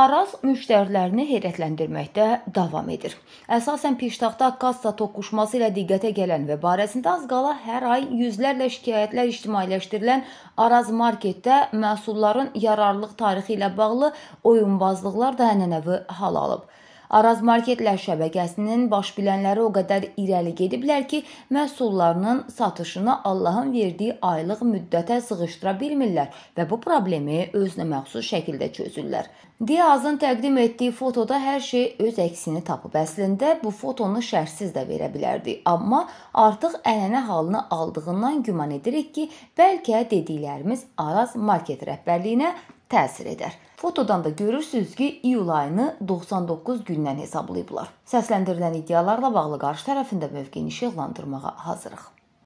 Araz müştərilərini heyrətləndirməkdə davam edir. Əsasən piştaxta kassa toqquşması ilə diqqətə gələn və barəsində az qala hər ay yüzlərlə şikayətlər ictimailəşdirilən Araz marketdə məhsulların yararlılıq tarixi ilə bağlı oyunbazlıqlar da ənənəvi hal alıb. Araz marketlər şəbəkəsinin baş bilənləri o qədər irəli gediblər ki, məhsullarının satışını Allahın verdiyi aylıq müddətə sığışdıra bilmirlər və bu problemi özünə məxsus şəkildə çözürlər. Diazın təqdim etdiyi fotoda hər şey öz əksini tapıb. Əslində bu fotonu şərhsiz də verə bilərdi, amma artıq ənənə halını aldığından güman edirik ki, bəlkə dediklərimiz Araz market rəhbərliyinə təsir edər. Fotodan da görürsüz ki, iyul ayını 99 gündən hesablayıblar. Səsləndirilən iddialarla bağlı qarşı tərəfində mövqeyini işıqlandırmağa hazırıq.